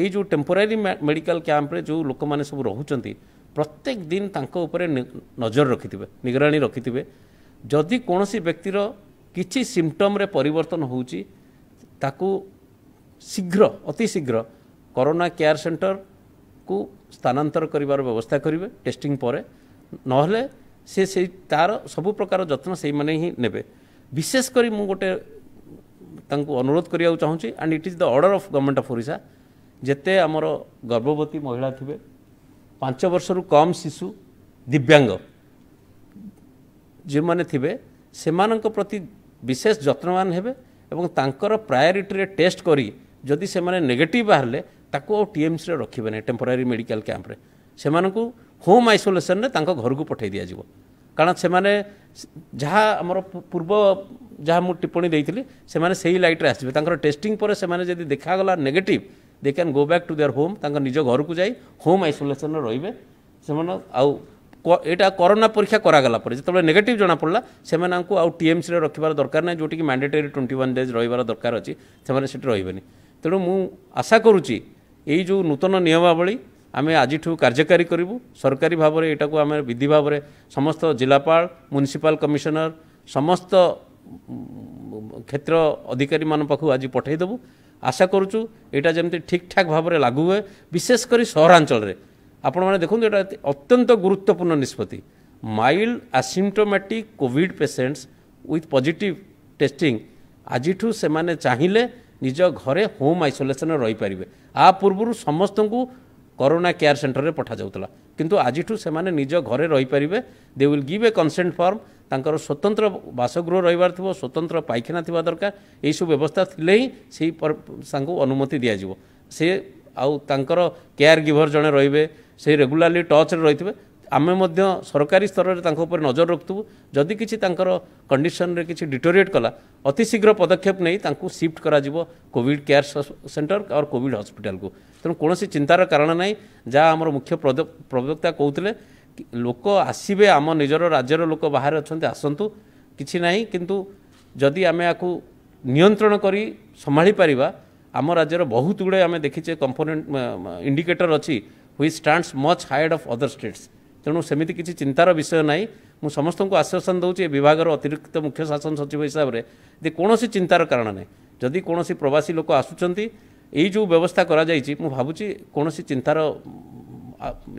ଏଇ ଯେଉଁ ଟେମ୍ପୋରାରୀ ମେଡ଼ିକାଲ କ୍ୟାମ୍ପରେ ଯେଉଁ ଲୋକମାନେ ସବୁ ରହୁଛନ୍ତି ପ୍ରତ୍ୟେକ ଦିନ ତାଙ୍କ ଉପରେ ନଜର ରଖିଥିବେ ନିଗରାଣୀ ରଖିଥିବେ ଯଦି କୌଣସି ବ୍ୟକ୍ତିର କିଛି ସିମ୍ପଟମ୍ରେ ପରିବର୍ତ୍ତନ ହେଉଛି ତାକୁ ଶୀଘ୍ର ଅତି ଶୀଘ୍ର କରୋନା କେୟାର ସେଣ୍ଟରକୁ ସ୍ଥାନାନ୍ତର କରିବାର ବ୍ୟବସ୍ଥା କରିବେ ଟେଷ୍ଟିଂ ପରେ ନହେଲେ ସେ ସେଇ ତା'ର ସବୁ ପ୍ରକାର ଯତ୍ନ ସେଇମାନେ ହିଁ ନେବେ ବିଶେଷ କରି ମୁଁ ଗୋଟେ ତାଙ୍କୁ ଅନୁରୋଧ କରିବାକୁ ଚାହୁଁଛି and it is the order of government of Odisha ଯେତେ ଆମର ଗର୍ଭବତୀ ମହିଳା ଥିବେ ପାଞ୍ଚ ବର୍ଷରୁ କମ୍ ଶିଶୁ ଦିବ୍ୟାଙ୍ଗ ଯେଉଁମାନେ ଥିବେ ସେମାନଙ୍କ ପ୍ରତି ବିଶେଷ ଯତ୍ନବାନ ହେବେ ଏବଂ ତାଙ୍କର ପ୍ରାୟୋରିଟିରେ ଟେଷ୍ଟ କରି ଯଦି ସେମାନେ ନେଗେଟିଭ୍ ବାହାରିଲେ ତାକୁ ଆଉ ଟିଏମ୍ସିରେ ରଖିବେନି ଟେମ୍ପୋରାରୀ ମେଡ଼ିକାଲ କ୍ୟାମ୍ପରେ ସେମାନଙ୍କୁ ହୋମ୍ ଆଇସୋଲେସନରେ ତାଙ୍କ ଘରକୁ ପଠାଇ ଦିଆଯିବ କାରଣ ସେମାନେ ଯାହା ଆମର ପୂର୍ବ ଯାହା ମୁଁ ଟିପ୍ପଣୀ ଦେଇଥିଲି ସେମାନେ ସେଇ ଲାଇଟ୍ରେ ଆସିବେ ତାଙ୍କର ଟେଷ୍ଟିଂ ପରେ ସେମାନେ ଯଦି ଦେଖାଗଲା negative they can go back to their home ତାଙ୍କ ନିଜ ଘରକୁ ଯାଇ ହୋମ୍ ଆଇସୋଲେସନ୍ରେ ରହିବେ ସେମାନେ ଆଉ ଏଇଟା କରୋନା ପରୀକ୍ଷା କରାଗଲା ପରେ ଯେତେବେଳେ ନେଗେଟିଭ୍ ଜଣାପଡ଼ିଲା ସେମାନଙ୍କୁ ଆଉ ଟିଏମ୍ସିରେ ରଖିବାର ଦରକାର ନାହିଁ ଯେଉଁଠିକି ମ୍ୟାଣ୍ଡେଟେରୀ ଟ୍ୱେଣ୍ଟି ୱାନ୍ ଡେଜ୍ ରହିବାର ଦରକାର ଅଛି ସେମାନେ ସେଠି ରହିବେନି ତେଣୁ ମୁଁ ଆଶା କରୁଛି ଏଇ ଯେଉଁ ନୂତନ ନିୟମାବଳୀ ଆମେ ଆଜିଠୁ କାର୍ଯ୍ୟକାରୀ କରିବୁ ସରକାରୀ ଭାବରେ ଏଇଟାକୁ ଆମେ ବିଧି ଭାବରେ ସମସ୍ତ ଜିଲ୍ଲାପାଳ ମ୍ୟୁନିସିପାଲ କମିଶନର ସମସ୍ତ କ୍ଷେତ୍ର ଅଧିକାରୀମାନଙ୍କ ପାଖକୁ ଆଜି ପଠାଇଦେବୁ আশা করুଛୁ ଏଇଟା ଯେମିତି ଠିକ୍ଠାକ୍ ଭାବରେ ଲାଗୁ ହୁଏ ବିଶେଷ କରି ସହରାଞ୍ଚଳରେ ଆପଣମାନେ ଦେଖନ୍ତୁ ଏଇଟା ଅତ୍ୟନ୍ତ ଗୁରୁତ୍ୱପୂର୍ଣ୍ଣ ନିଷ୍ପତ୍ତି mild asymptomatic Covid patients with positive testing ଆଜିଠୁ ସେମାନେ ଚାହିଁଲେ ନିଜ ଘରେ ହୋମ୍ ଆଇସୋଲେସନରେ ରହିପାରିବେ ଆ ପୂର୍ବରୁ ସମସ୍ତଙ୍କୁ କରୋନା କେୟାର ସେଣ୍ଟରରେ ପଠାଯାଉଥିଲା କିନ୍ତୁ ଆଜିଠୁ ସେମାନେ ନିଜ ଘରେ ରହିପାରିବେ they will give a consent form तर स्वतंत्र बासगृह रहीबार थी स्वतंत्र पायखाना थी दरकार ये सब व्यवस्था थे हिं अनुमति दिजो से आर केयार गिभर जड़े रे रेगुला टच रे रही थे आम सरकारी स्तर पर नजर रखु जदि किसी कंडीशन में किसी डिटोरीएट कला अतिशीघ्र पदक्षेप नहीं सिफ्ट कोविड केयर सेन्टर और कॉविड हस्पिटाल तेणु कौन चिंतार कारण नहीं जहाँ आम मुख्य प्रवक्ता कहते ଲୋକ ଆସିବେ ଆମ ନିଜର ରାଜ୍ୟର ଲୋକ ବାହାରେ ଅଛନ୍ତି ଆସନ୍ତୁ କିଛି ନାହିଁ କିନ୍ତୁ ଯଦି ଆମେ ଆକୁ ନିୟନ୍ତ୍ରଣ କରି ସମ୍ଭାଳି ପାରିବା ଆମ ରାଜ୍ୟର ବହୁତ ଗୁଡ଼ାଏ ଆମେ ଦେଖିଛେ କମ୍ପୋନେଣ୍ଟ ଇଣ୍ଡିକେଟର ଅଛି which stands much higher of other states ତେଣୁ ସେମିତି କିଛି ଚିନ୍ତାର ବିଷୟ ନାହିଁ ମୁଁ ସମସ୍ତଙ୍କୁ ଆଶ୍ୱାସନ ଦେଉଛି ଏ ବିଭାଗର ଅତିରିକ୍ତ ମୁଖ୍ୟ ଶାସନ ସଚିବ ହିସାବରେ ଯେ କୌଣସି ଚିନ୍ତାର କାରଣ ନାହିଁ ଯଦି କୌଣସି ପ୍ରବାସୀ ଲୋକ ଆସୁଛନ୍ତି ଏଇ ଯେଉଁ ବ୍ୟବସ୍ଥା କରାଯାଇଛି ମୁଁ ଭାବୁଛି କୌଣସି ଚିନ୍ତାର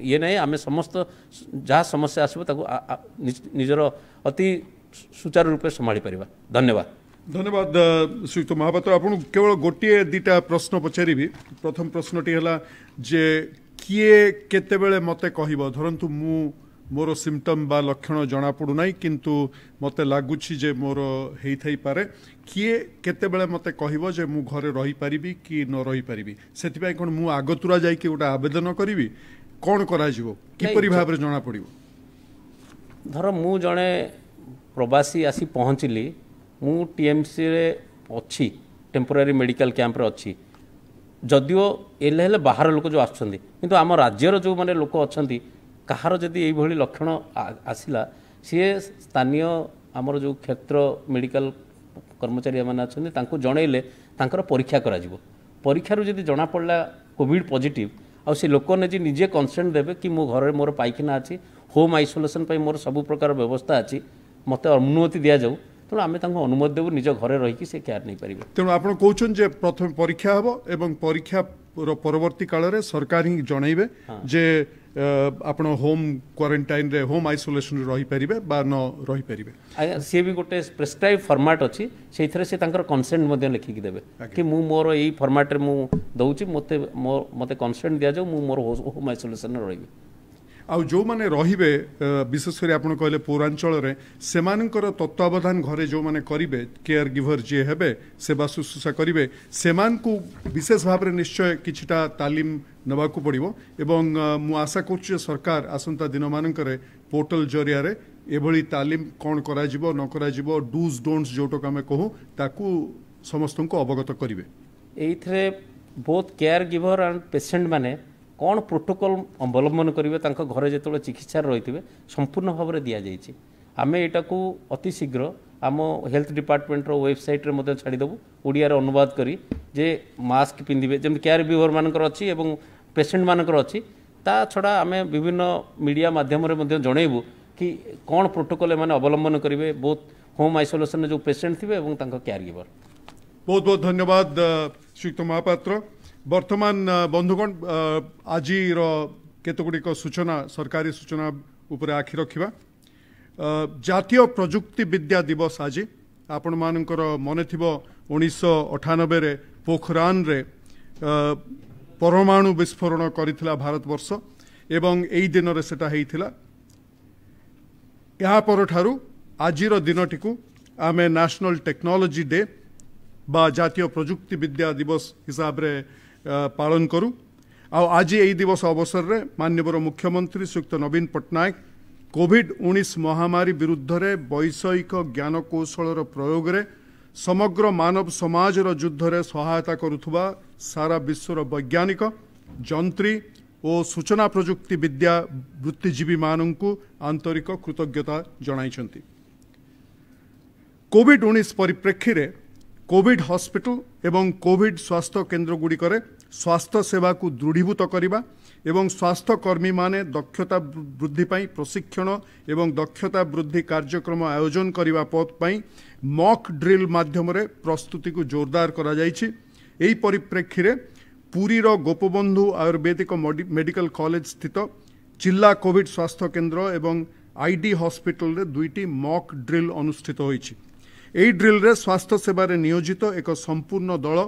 ଇଏ ନାହିଁ ଆମେ ସମସ୍ତ ଯାହା ସମସ୍ୟା ଆସିବ ତାକୁ ନିଜର ଅତି ସୁଚାରୁ ରୂପେ ସମ୍ଭାଳି ପାରିବା ଧନ୍ୟବାଦ ଧନ୍ୟବାଦ ଶ୍ରୀଯୁକ୍ତ ମହାପାତ୍ର ଆପଣଙ୍କୁ କେବଳ ଗୋଟିଏ ଦୁଇଟା ପ୍ରଶ୍ନ ପଚାରିବି ପ୍ରଥମ ପ୍ରଶ୍ନଟି ହେଲା ଯେ କିଏ କେତେବେଳେ ମୋତେ କହିବ ଧରନ୍ତୁ ମୁଁ ମୋର ସିମ୍ପଟମ୍ ବା ଲକ୍ଷଣ ଜଣାପଡ଼ୁନାହିଁ କିନ୍ତୁ ମୋତେ ଲାଗୁଛି ଯେ ମୋର ହେଇଥାଇପାରେ କିଏ କେତେବେଳେ ମୋତେ କହିବ ଯେ ମୁଁ ଘରେ ରହିପାରିବି କି ନ ରହିପାରିବି ସେଥିପାଇଁ କ'ଣ ମୁଁ ଆଗତୁରା ଯାଇକି ଗୋଟେ ଆବେଦନ କରିବି କ'ଣ କରାଯିବ କିପରି ଭାବରେ ଜଣାପଡ଼ିବ ଧର ମୁଁ ଜଣେ ପ୍ରବାସୀ ଆସି ପହଞ୍ଚିଲି ମୁଁ ଟିଏମ୍ସିରେ ଅଛି ଟେମ୍ପୋରାରୀ ମେଡ଼ିକାଲ କ୍ୟାମ୍ପରେ ଅଛି ଯଦିଓ ଏଲେ ହେଲେ ବାହାର ଲୋକ ଯେଉଁ ଆସୁଛନ୍ତି କିନ୍ତୁ ଆମ ରାଜ୍ୟର ଯେଉଁମାନେ ଲୋକ ଅଛନ୍ତି କାହାର ଯଦି ଏଇଭଳି ଲକ୍ଷଣ ଆସିଲା ସିଏ ସ୍ଥାନୀୟ ଆମର ଯେଉଁ କ୍ଷେତ୍ର ମେଡ଼ିକାଲ କର୍ମଚାରୀମାନେ ଅଛନ୍ତି ତାଙ୍କୁ ଜଣେଇଲେ ତାଙ୍କର ପରୀକ୍ଷା କରାଯିବ ପରୀକ୍ଷାରୁ ଯଦି ଜଣାପଡ଼ିଲା କୋଭିଡ଼ ପଜିଟିଭ୍ ଆଉ ସେ ଲୋକମାନେ ଯେ ନିଜେ କନସେଣ୍ଟ ଦେବେ କି ମୋ ଘରେ ମୋର ପାଇଖାନା ଅଛି ହୋମ୍ ଆଇସୋଲେସନ୍ ପାଇଁ ମୋର ସବୁ ପ୍ରକାର ବ୍ୟବସ୍ଥା ଅଛି ମୋତେ ଅନୁମତି ଦିଆଯାଉ ତେଣୁ ଆମେ ତାଙ୍କୁ ଅନୁମତି ଦେବୁ ନିଜ ଘରେ ରହିକି ସେ କେୟାର ନେଇପାରିବେ ତେଣୁ ଆପଣ କହୁଛନ୍ତି ଯେ ପ୍ରଥମେ ପରୀକ୍ଷା ହେବ ଏବଂ ପରୀକ୍ଷାର ପରବର୍ତ୍ତୀ କାଳରେ ସରକାର ହିଁ ଜଣେଇବେ ଯେ ଆପଣ ହୋମ୍ କ୍ୱାରେଣ୍ଟାଇନ୍ରେ ହୋମ୍ ଆଇସୋଲେସନ୍ରେ ରହିପାରିବେ ବା ନ ରହିପାରିବେ ଆଜ୍ଞା ସିଏ ବି ଗୋଟେ ପ୍ରେସ୍କ୍ରାଇବ୍ ଫର୍ମାଟ୍ ଅଛି ସେଇଥିରେ ସେ ତାଙ୍କର କନସେଣ୍ଟ ମଧ୍ୟ ଲେଖିକି ଦେବେ କି ମୁଁ ମୋର ଏଇ ଫର୍ମାଟ୍ରେ ମୁଁ ଦେଉଛି ମୋତେ ମୋ ମୋତେ କନସେଣ୍ଟ ଦିଆଯାଉ ମୁଁ ମୋର ହୋମ୍ ଆଇସୋଲେସନ୍ରେ ରହିବି आ जो मैंने रे विशेषकर आप कहे पौराल से मानकर तत्वधान घरे जो मैंने करेंगे केयर गिभर जी हे सेवा शुश्रूषा करेंगे से मू विशेष भाव निश्चय किटा तालीम नाक पड़ो आशा कर सरकार आसंता दिन मानक पोर्टल जरिया एभली तालीम कौन कर नक डूज डोन्ट्स आम कहूँ ताकू समस्त को अवगत करेंगे ये both care giver and patient मैंने କ'ଣ ପ୍ରୋଟୋକଲ୍ ଅବଲମ୍ବନ କରିବେ ତାଙ୍କ ଘରେ ଯେତେବେଳେ ଚିକିତ୍ସାରେ ରହିଥିବେ ସମ୍ପୂର୍ଣ୍ଣ ଭାବରେ ଦିଆଯାଇଛି ଆମେ ଏଇଟାକୁ ଅତି ଶୀଘ୍ର ଆମ ହେଲ୍ଥ ଡିପାର୍ଟମେଣ୍ଟର ୱେବସାଇଟ୍ରେ ମଧ୍ୟ ଛାଡ଼ିଦେବୁ ଓଡ଼ିଆରେ ଅନୁବାଦ କରି ଯେ ମାସ୍କ ପିନ୍ଧିବେ ଯେମିତି କେୟାର ବିଭରମାନଙ୍କର ଅଛି ଏବଂ ପେସେଣ୍ଟମାନଙ୍କର ଅଛି ତା ଛଡ଼ା ଆମେ ବିଭିନ୍ନ ମିଡ଼ିଆ ମାଧ୍ୟମରେ ମଧ୍ୟ ଜଣେଇବୁ କି କ'ଣ ପ୍ରୋଟୋକଲ୍ ଏମାନେ ଅବଲମ୍ବନ କରିବେ ବହୁତ ହୋମ୍ ଆଇସୋଲେସନରେ ଯେଉଁ ପେସେଣ୍ଟ ଥିବେ ଏବଂ ତାଙ୍କ କେୟାର ଗିଭର ବହୁତ ବହୁତ ଧନ୍ୟବାଦ ଶ୍ରୀଯୁକ୍ତ ମହାପାତ୍ର ବର୍ତ୍ତମାନ ବନ୍ଧୁଗଣ ଆଜିର କେତେଗୁଡ଼ିକ ସୂଚନା ସରକାରୀ ସୂଚନା ଉପରେ ଆଖି ରଖିବା ଜାତୀୟ ପ୍ରଯୁକ୍ତି ବିଦ୍ୟା ଦିବସ ଆଜି ଆପଣମାନଙ୍କର ମନେଥିବ ଉଣେଇଶହ ଅଠାନବେରେ ପୋଖରାନରେ ପରମାଣୁ ବିସ୍ଫୋରଣ କରିଥିଲା ଭାରତବର୍ଷ ଏବଂ ଏଇ ଦିନରେ ସେଟା ହେଇଥିଲା ଏହା ପରଠାରୁ ଆଜିର ଦିନଟିକୁ ଆମେ ନ୍ୟାସନାଲ୍ ଟେକ୍ନୋଲୋଜି ଡେ ବା ଜାତୀୟ ପ୍ରଯୁକ୍ତି ବିଦ୍ୟା ଦିବସ ହିସାବରେ ପାଳନ କରୁ ଆଉ ଆଜି ଏହି ଦିବସ ଅବସରରେ ମାନ୍ୟବର ମୁଖ୍ୟମନ୍ତ୍ରୀ ଶ୍ରୀଯୁକ୍ତ ନବୀନ ପଟ୍ଟନାୟକ କୋଭିଡ୍ ଉଣେଇଶ ମହାମାରୀ ବିରୁଦ୍ଧରେ ବୈଷୟିକ ଜ୍ଞାନକୌଶଳର ପ୍ରୟୋଗରେ ସମଗ୍ର ମାନବ ସମାଜର ଯୁଦ୍ଧରେ ସହାୟତା କରୁଥିବା ସାରା ବିଶ୍ୱର ବୈଜ୍ଞାନିକ ଯନ୍ତ୍ରୀ ଓ ସୂଚନା ପ୍ରଯୁକ୍ତି ବିଦ୍ୟା ବୃତ୍ତିଜୀବୀମାନଙ୍କୁ ଆନ୍ତରିକ କୃତଜ୍ଞତା ଜଣାଇଛନ୍ତି କୋଭିଡ୍ ଉଣେଇଶ ପରିପ୍ରେକ୍ଷୀରେ কোভিড হসপিটাল এবং কোভিড স্বাস্থ্য কেন্দ্রগুড়িকরে স্বাস্থ্য সেবাকু দৃঢ়ীভূত করা এবং স্বাস্থ্যকর্মী মানে দক্ষতা বৃদ্ধি পাই প্রশিক্ষণ এবং দক্ষতা বৃদ্ধি কার্যক্রম আয়োজন করা পাই মক ড্রিল মাধ্যমে প্রস্তুতিকে জোরদার করা যাইছি এই পরিপ্রেক্ষী পুরীর গোপবন্ধু আয়ুর্বেদিক মেডিকাল কলেজ স্থিত জেলা কোভিড স্বাস্থ্য কেন্দ্র এবং আইডি হসপিটাল দুইটি মক ড্রিল অনুষ্ঠিত হয়েছে ଏହି ଡ୍ରିଲ୍ରେ ସ୍ୱାସ୍ଥ୍ୟ ସେବାରେ ନିୟୋଜିତ ଏକ ସମ୍ପୂର୍ଣ୍ଣ ଦଳ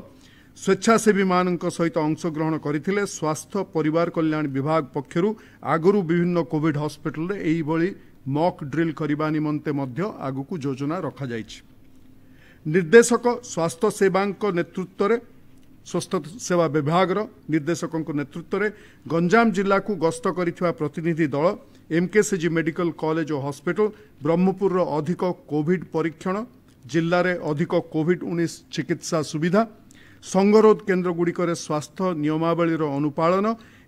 ସ୍ୱେଚ୍ଛାସେବୀମାନଙ୍କ ସହିତ ଅଂଶଗ୍ରହଣ କରିଥିଲେ ସ୍ୱାସ୍ଥ୍ୟ ପରିବାର କଲ୍ୟାଣ ବିଭାଗ ପକ୍ଷରୁ ଆଗରୁ ବିଭିନ୍ନ କୋଭିଡ୍ ହସ୍ପିଟାଲରେ ଏହିଭଳି ମକ୍ ଡ୍ରିଲ୍ କରିବା ନିମନ୍ତେ ମଧ୍ୟ ଆଗକୁ ଯୋଜନା ରଖାଯାଇଛି ନିର୍ଦ୍ଦେଶକ ସ୍ୱାସ୍ଥ୍ୟ ସେବାଙ୍କ ନେତୃତ୍ୱରେ ସ୍ୱାସ୍ଥ୍ୟ ସେବା ବିଭାଗର ନିର୍ଦ୍ଦେଶକଙ୍କ ନେତୃତ୍ୱରେ ଗଞ୍ଜାମ ଜିଲ୍ଲାକୁ ଗସ୍ତ କରିଥିବା ପ୍ରତିନିଧି ଦଳ ଏମ୍କେସିଜି ମେଡିକାଲ କଲେଜ ଓ ହସ୍ପିଟାଲ ବ୍ରହ୍ମପୁରର ଅଧିକ କୋଭିଡ୍ ପରୀକ୍ଷଣ ଜିଲ୍ଲାରେ ଅଧିକ କୋଭିଡ୍ ଉଣେଇଶ ଚିକିତ୍ସା ସୁବିଧା ସଙ୍ଗରୋଧ କେନ୍ଦ୍ରଗୁଡ଼ିକରେ ସ୍ୱାସ୍ଥ୍ୟ ନିୟମାବଳୀର ଅନୁପାଳନ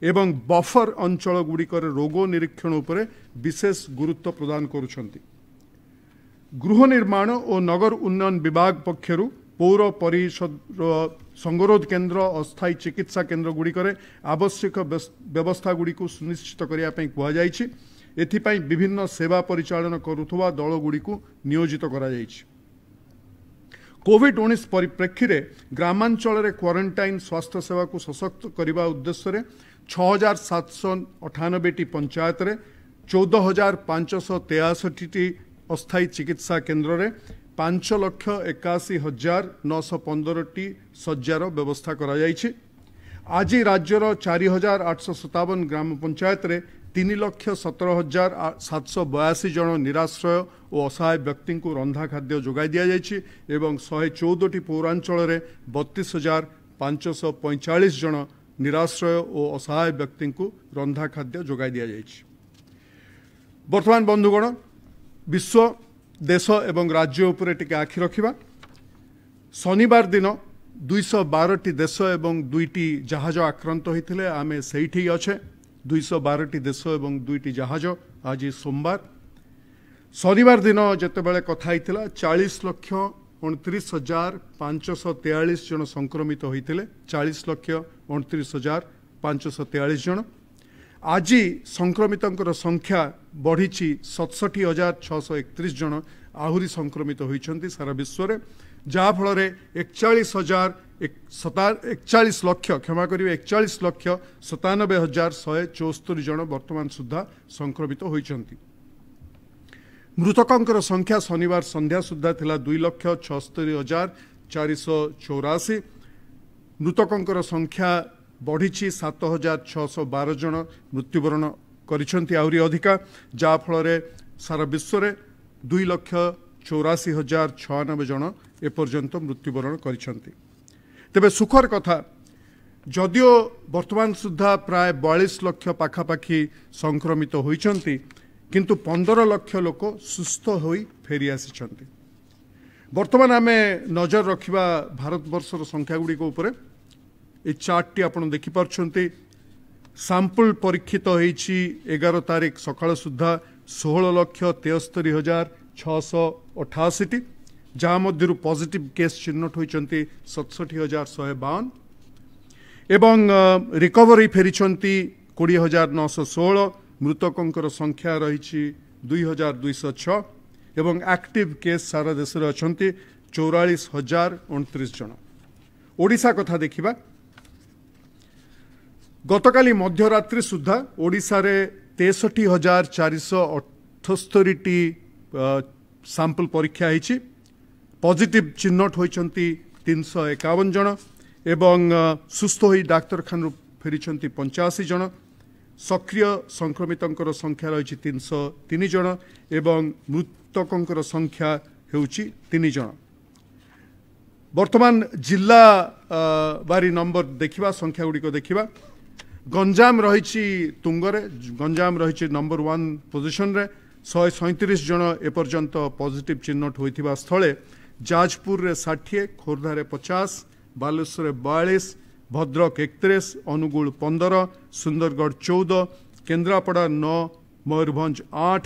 ଏବଂ ବଫର ଅଞ୍ଚଳଗୁଡ଼ିକରେ ରୋଗ ନିରୀକ୍ଷଣ ଉପରେ ବିଶେଷ ଗୁରୁତ୍ୱ ପ୍ରଦାନ କରୁଛନ୍ତି ଗୃହ ନିର୍ମାଣ ଓ ନଗର ଉନ୍ନୟନ ବିଭାଗ ପକ୍ଷରୁ ପୌର ପରିଷଦର ସଙ୍ଗରୋଧ କେନ୍ଦ୍ର ଅସ୍ଥାୟୀ ଚିକିତ୍ସା କେନ୍ଦ୍ରଗୁଡ଼ିକରେ ଆବଶ୍ୟକ ବ୍ୟବସ୍ଥାଗୁଡ଼ିକୁ ସୁନିଶ୍ଚିତ କରିବା ପାଇଁ କୁହାଯାଇଛି ଏଥିପାଇଁ ବିଭିନ୍ନ ସେବା ପରିଚାଳନା କରୁଥିବା ଦଳଗୁଡ଼ିକୁ ନିୟୋଜିତ କରାଯାଇଛି କୋଭିଡ୍ ଉଣେଇଶ ପରିପ୍ରେକ୍ଷୀରେ ଗ୍ରାମାଞ୍ଚଳରେ କ୍ୱାରେଣ୍ଟାଇନ୍ ସ୍ୱାସ୍ଥ୍ୟ ସେବାକୁ ସଶକ୍ତ କରିବା ଉଦ୍ଦେଶ୍ୟରେ ଛଅ ହଜାର ସାତଶହ ଅଠାନବେଟି ପଞ୍ଚାୟତରେ ଚଉଦ ହଜାର ପାଞ୍ଚଶହ ତେୟାଷଠିଟି ଅସ୍ଥାୟୀ ଚିକିତ୍ସା କେନ୍ଦ୍ରରେ ପାଞ୍ଚ ଲକ୍ଷ ଏକାଅଶୀ ହଜାର ନଅଶହ ପନ୍ଦରଟି ଶଯ୍ୟାର ବ୍ୟବସ୍ଥା କରାଯାଇଛି ଆଜି ରାଜ୍ୟର ଚାରି ହଜାର ଆଠଶହ ସତାବନ ଗ୍ରାମ ପଞ୍ଚାୟତରେ ତିନି ଲକ୍ଷ ସତର ହଜାର ସାତଶହ ବୟାଅଶୀ ଜଣ ନିରାଶ୍ରୟ ଓ ଅସହାୟ ବ୍ୟକ୍ତିଙ୍କୁ ରନ୍ଧା ଖାଦ୍ୟ ଯୋଗାଇ ଦିଆଯାଇଛି ଏବଂ ଶହେ ଚଉଦଟି ପୌରାଞ୍ଚଳରେ ବତିଶ ହଜାର ପାଞ୍ଚଶହ ପଇଁଚାଳିଶ ଜଣ ନିରାଶ୍ରୟ ଓ ଅସହାୟ ବ୍ୟକ୍ତିଙ୍କୁ ରନ୍ଧା ଖାଦ୍ୟ ଯୋଗାଇ ଦିଆଯାଇଛି ବର୍ତ୍ତମାନ ବନ୍ଧୁଗଣ ବିଶ୍ୱ ଦେଶ ଏବଂ ରାଜ୍ୟ ଉପରେ ଟିକେ ଆଖି ରଖିବା ଶନିବାର ଦିନ ଦୁଇଶହ ବାରଟି ଦେଶ ଏବଂ ଦୁଇଟି ଜାହାଜ ଆକ୍ରାନ୍ତ ହୋଇଥିଲେ ଆମେ ସେଇଠି ଅଛେ ଦୁଇଶହ ବାରଟି ଦେଶ ଏବଂ ଦୁଇଟି ଜାହାଜ ଆଜି ସୋମବାର ଶନିବାର ଦିନ ଯେତେବେଳେ କଥା ହୋଇଥିଲା ଚାଳିଶ ଲକ୍ଷ ଅଣତିରିଶ ହଜାର ପାଞ୍ଚଶହ ତେୟାଳିଶ ଜଣ ସଂକ୍ରମିତ ହୋଇଥିଲେ ଚାଳିଶ ଲକ୍ଷ ଅଣତିରିଶ ହଜାର ପାଞ୍ଚଶହ ତେୟାଳିଶ ଜଣ ଆଜି ସଂକ୍ରମିତଙ୍କର ସଂଖ୍ୟା ବଢ଼ିଛି ସତଷଠି ହଜାର ଛଅଶହ ଏକତିରିଶ ଜଣ ଆହୁରି ସଂକ୍ରମିତ ହୋଇଛନ୍ତି ସାରା ବିଶ୍ୱରେ ଯାହାଫଳରେ ଏକଚାଳିଶ ହଜାର একচাশ লক্ষ ক্ষমা করবে একচাশ লক্ষ সতানবে হাজার শহে চৌস্তরি জন বর্তমান সুদ্ধা সংক্রমিত হয়েছেন মৃতকঙ্কর সংখ্যা শনিবার সন্ধ্যা সুদ্ধা লা দুই লক্ষ ছস্তরি হাজার চারিশ চৌরাশি মৃতকঙ্কর সংখ্যা বড়িছি সাত হাজার ছশ বার জন মৃত্যুবরণ করেছেন আহরি অধিকা যাফলের সারা বিশ্বরে দুই লক্ষ ଚଉରାଅଶୀ ହଜାର ଛୟାନବେ ଜଣ ଏପର୍ଯ୍ୟନ୍ତ ମୃତ୍ୟୁବରଣ କରିଛନ୍ତି ତେବେ ସୁଖର କଥା ଯଦିଓ ବର୍ତ୍ତମାନ ସୁଦ୍ଧା ପ୍ରାୟ ବୟାଳିଶ ଲକ୍ଷ ପାଖାପାଖି ସଂକ୍ରମିତ ହୋଇଛନ୍ତି କିନ୍ତୁ ପନ୍ଦର ଲକ୍ଷ ଲୋକ ସୁସ୍ଥ ହୋଇ ଫେରିଆସିଛନ୍ତି ବର୍ତ୍ତମାନ ଆମେ ନଜର ରଖିବା ଭାରତବର୍ଷର ସଂଖ୍ୟା ଗୁଡ଼ିକ ଉପରେ ଏ ଚାର୍ଟଟି ଆପଣ ଦେଖିପାରୁଛନ୍ତି ସାମ୍ପୁଲ ପରୀକ୍ଷିତ ହୋଇଛି ଏଗାର ତାରିଖ ସକାଳ ସୁଦ୍ଧା ଷୋହଳ ଲକ୍ଷ ତେସ୍ତରି ହଜାର ଛଅଶହ ଅଠାଅଶୀଟି ଯାହା ମଧ୍ୟରୁ ପଜିଟିଭ୍ କେସ୍ ଚିହ୍ନଟ ହୋଇଛନ୍ତି ସତଷଠି ହଜାର ଶହେ ବାଉନ ଏବଂ ରିକଭରି ଫେରିଛନ୍ତି କୋଡ଼ିଏ ହଜାର ନଅଶହ ଷୋହଳ ମୃତକଙ୍କର ସଂଖ୍ୟା ରହିଛି ଦୁଇ ହଜାର ଦୁଇଶହ ଛଅ ଏବଂ ଆକ୍ଟିଭ୍ କେସ୍ ସାରା ଦେଶରେ ଅଛନ୍ତି ଚଉରାଳିଶ ହଜାର ଅଣତିରିଶ ଜଣ ଓଡ଼ିଶା କଥା ଦେଖିବା ଗତକାଲି ମଧ୍ୟରାତ୍ରି ସୁଦ୍ଧା ଓଡ଼ିଶାରେ ତେଷଠି ହଜାର ଚାରିଶହ ଅଠସ୍ତରୀଟି ସାମ୍ପଲ ପରୀକ୍ଷା ହୋଇଛି ପଜିଟିଭ ଚିହ୍ନଟ ହୋଇଛନ୍ତି ତିନିଶହ ଏକାବନ ଜଣ ଏବଂ ସୁସ୍ଥ ହୋଇ ଡାକ୍ତରଖାନାରୁ ଫେରିଛନ୍ତି ପଞ୍ଚାଅଶୀ ଜଣ ସକ୍ରିୟ ସଂକ୍ରମିତଙ୍କର ସଂଖ୍ୟା ରହିଛି ତିନିଶହ ତିନି ଜଣ ଏବଂ ମୃତକଙ୍କର ସଂଖ୍ୟା ହେଉଛି ତିନି ଜଣ ବର୍ତ୍ତମାନ ଜିଲ୍ଲା ବାରି ନମ୍ବର ଦେଖିବା ସଂଖ୍ୟାଗୁଡ଼ିକ ଦେଖିବା ଗଞ୍ଜାମ ରହିଛି ତୁଙ୍ଗରେ ଗଞ୍ଜାମ ରହିଛି ନମ୍ବର ୱାନ୍ ପୋଜିସନ୍ରେ ଶହେ ସଇଁତିରିଶ ଜଣ ଏପର୍ଯ୍ୟନ୍ତ ପଜିଟିଭ୍ ଚିହ୍ନଟ ହୋଇଥିବା ସ୍ଥଳେ ଯାଜପୁରରେ ଷାଠିଏ ଖୋର୍ଦ୍ଧାରେ ପଚାଶ ବାଲେଶ୍ୱରରେ ବୟାଳିଶ ଭଦ୍ରକ ଏକତିରିଶ ଅନୁଗୁଳ ପନ୍ଦର ସୁନ୍ଦରଗଡ଼ ଚଉଦ କେନ୍ଦ୍ରାପଡ଼ା ନଅ ମୟୂରଭଞ୍ଜ ଆଠ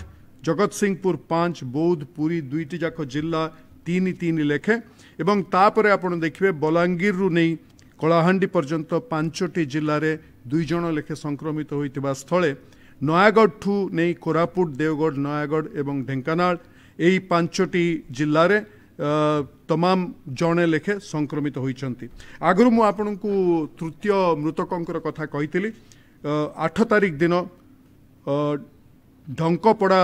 ଜଗତସିଂହପୁର ପାଞ୍ଚ ବୌଦ୍ଧ ପୁରୀ ଦୁଇଟି ଯାକ ଜିଲ୍ଲା ତିନି ତିନି ଲେଖେ ଏବଂ ତାପରେ ଆପଣ ଦେଖିବେ ବଲାଙ୍ଗୀରରୁ ନେଇ କଳାହାଣ୍ଡି ପର୍ଯ୍ୟନ୍ତ ପାଞ୍ଚଟି ଜିଲ୍ଲାରେ ଦୁଇ ଜଣ ଲେଖେ ସଂକ୍ରମିତ ହୋଇଥିବା ସ୍ଥଳେ ନୟାଗଡ଼ଠୁ ନେଇ କୋରାପୁଟ ଦେଓଗଡ଼ ନୟାଗଡ଼ ଏବଂ ଢେଙ୍କାନାଳ ଏହି ପାଞ୍ଚଟି ଜିଲ୍ଲାରେ ତମାମ ଜଣେ ଲେଖେ ସଂକ୍ରମିତ ହୋଇଛନ୍ତି ଆଗରୁ ମୁଁ ଆପଣଙ୍କୁ ତୃତୀୟ ମୃତକଙ୍କର କଥା କହିଥିଲି ଆଠ ତାରିଖ ଦିନ ଢଙ୍କପଡ଼ା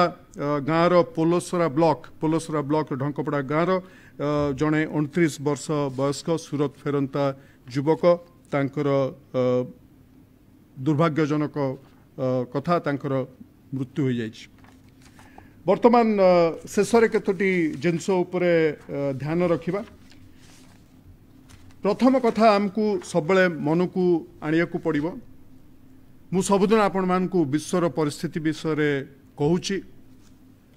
ଗାଁର ପୋଲସରା ବ୍ଲକ ପୋଲସରା ବ୍ଲକର ଢଙ୍କପଡ଼ା ଗାଁର ଜଣେ ଅଣତିରିଶ ବର୍ଷ ବୟସ୍କ ସୁରତ ଫେରନ୍ତା ଯୁବକ ତାଙ୍କର ଦୁର୍ଭାଗ୍ୟଜନକ କଥା ତାଙ୍କର ମୃତ୍ୟୁ ହୋଇଯାଇଛି ବର୍ତ୍ତମାନ ଶେଷରେ କେତୋଟି ଜିନିଷ ଉପରେ ଧ୍ୟାନ ରଖିବା ପ୍ରଥମ କଥା ଆମକୁ ସବୁବେଳେ ମନକୁ ଆଣିବାକୁ ପଡ଼ିବ ମୁଁ ସବୁଦିନ ଆପଣମାନଙ୍କୁ ବିଶ୍ୱର ପରିସ୍ଥିତି ବିଷୟରେ କହୁଛି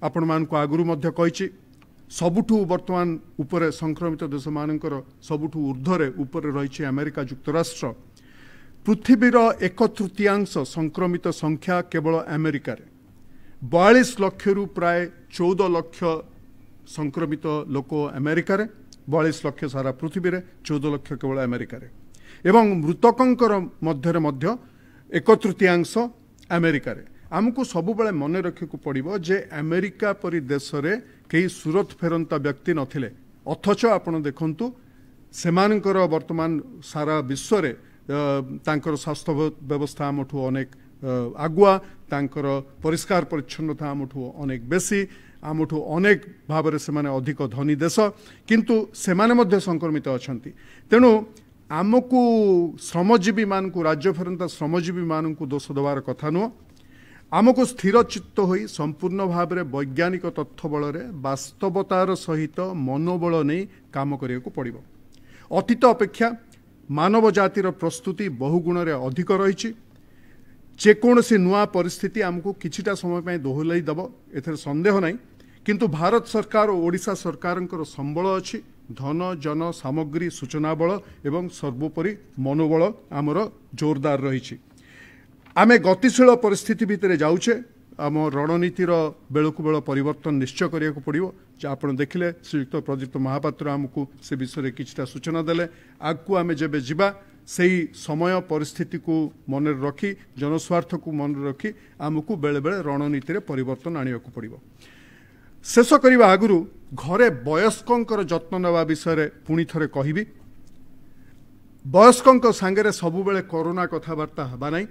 ଆପଣମାନଙ୍କୁ ଆଗରୁ ମଧ୍ୟ କହିଛି ସବୁଠୁ ବର୍ତ୍ତମାନ ଉପରେ ସଂକ୍ରମିତ ଦେଶମାନଙ୍କର ସବୁଠୁ ଉର୍ଦ୍ଧ୍ୱରେ ଉପରେ ରହିଛି ଆମେରିକା ଯୁକ୍ତରାଷ୍ଟ୍ର ପୃଥିବୀର ଏକ ତୃତୀୟାଂଶ ସଂକ୍ରମିତ ସଂଖ୍ୟା କେବଳ ଆମେରିକାରେ ବୟାଳିଶ ଲକ୍ଷରୁ ପ୍ରାୟ ଚଉଦ ଲକ୍ଷ ସଂକ୍ରମିତ ଲୋକ ଆମେରିକାରେ ବୟାଳିଶ ଲକ୍ଷ ସାରା ପୃଥିବୀରେ ଚଉଦ ଲକ୍ଷ କେବଳ ଆମେରିକାରେ ଏବଂ ମୃତକଙ୍କର ମଧ୍ୟରେ ମଧ୍ୟ ଏକ ତୃତୀୟାଂଶ ଆମେରିକାରେ ଆମକୁ ସବୁବେଳେ ମନେ ରଖିବାକୁ ପଡ଼ିବ ଯେ ଆମେରିକା ପରି ଦେଶରେ କେହି ସୁରତ ଫେରନ୍ତା ବ୍ୟକ୍ତି ନଥିଲେ ଅଥଚ ଆପଣ ଦେଖନ୍ତୁ ସେମାନଙ୍କର ବର୍ତ୍ତମାନ ସାରା ବିଶ୍ୱରେ ତାଙ୍କର ସ୍ୱାସ୍ଥ୍ୟ ବ୍ୟବସ୍ଥା ଆମଠୁ ଅନେକ ଆଗୁଆ ତାଙ୍କର ପରିଷ୍କାର ପରିଚ୍ଛନ୍ନତା ଆମଠୁ ଅନେକ ବେଶୀ ଆମଠୁ ଅନେକ ଭାବରେ ସେମାନେ ଅଧିକ ଧନୀ ଦେଶ କିନ୍ତୁ ସେମାନେ ମଧ୍ୟ ସଂକ୍ରମିତ ଅଛନ୍ତି ତେଣୁ ଆମକୁ ଶ୍ରମଜୀବୀମାନଙ୍କୁ ରାଜ୍ୟ ଫେରନ୍ତା ଶ୍ରମଜୀବୀମାନଙ୍କୁ ଦୋଷ ଦେବାର କଥା ନୁହଁ ଆମକୁ ସ୍ଥିର ଚିତ୍ତ ହୋଇ ସମ୍ପୂର୍ଣ୍ଣ ଭାବରେ ବୈଜ୍ଞାନିକ ତଥ୍ୟ ବଳରେ ବାସ୍ତବତାର ସହିତ ମନୋବଳ ନେଇ କାମ କରିବାକୁ ପଡ଼ିବ ଅତୀତ ଅପେକ୍ଷା ମାନବ ଜାତିର ପ୍ରସ୍ତୁତି ବହୁ ଗୁଣରେ ଅଧିକ ରହିଛି ଯେକୌଣସି ନୂଆ ପରିସ୍ଥିତି ଆମକୁ କିଛିଟା ସମୟ ପାଇଁ ଦୋହଲାଇ ଦେବ ଏଥିରେ ସନ୍ଦେହ ନାହିଁ କିନ୍ତୁ ଭାରତ ସରକାର ଓ ଓଡ଼ିଶା ସରକାରଙ୍କର ସମ୍ବଳ ଅଛି ଧନ ଜନ ସାମଗ୍ରୀ ସୂଚନା ବଳ ଏବଂ ସର୍ବୋପରି ମନୋବଳ ଆମର ଜୋରଦାର ରହିଛି ଆମେ ଗତିଶୀଳ ପରିସ୍ଥିତି ଭିତରେ ଯାଉଛେ ଆମ ରଣନୀତିର ବେଳକୁ ବେଳ ପରିବର୍ତ୍ତନ ନିଶ୍ଚୟ କରିବାକୁ ପଡ଼ିବ ଯେ ଆପଣ ଦେଖିଲେ ଶ୍ରୀଯୁକ୍ତ ପ୍ରଦୀପ୍ତ ମହାପାତ୍ର ଆମକୁ ସେ ବିଷୟରେ କିଛିଟା ସୂଚନା ଦେଲେ ଆଗକୁ ଆମେ ଯେବେ ଯିବା ସେହି ସମୟ ପରିସ୍ଥିତିକୁ ମନେରେ ରଖି ଜନସ୍ୱାର୍ଥକୁ ମନରେ ରଖି ଆମକୁ ବେଳେବେଳେ ରଣନୀତିରେ ପରିବର୍ତ୍ତନ ଆଣିବାକୁ ପଡ଼ିବ ଶେଷ କରିବା ଆଗରୁ ଘରେ ବୟସ୍କଙ୍କର ଯତ୍ନ ନେବା ବିଷୟରେ ପୁଣି ଥରେ କହିବି ବୟସ୍କଙ୍କ ସାଙ୍ଗରେ ସବୁବେଳେ କରୋନା କଥାବାର୍ତ୍ତା ହେବା ନାହିଁ